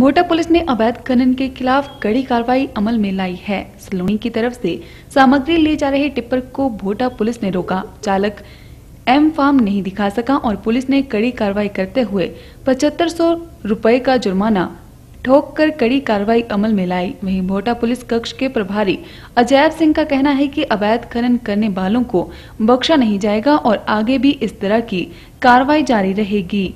भोटा police ने अवैध खनन के खिलाफ कड़ी कार्रवाई अमल में लाई है सलोनी की तरफ से सामग्री ले जा रहे टिप्पर को भोटा पुलिस ने रोका चालक एम फार्म नहीं दिखा सका और पुलिस ने कड़ी कार्रवाई करते हुए पचहत्तर सौ का जुर्माना ठोक कर कड़ी कार्रवाई अमल में लाई वहीं भोटा पुलिस कक्ष के प्रभारी अजैब सिंह का कहना है कि अवैध खनन करने वालों को बख्शा नहीं जाएगा और आगे भी इस तरह की कार्रवाई जारी रहेगी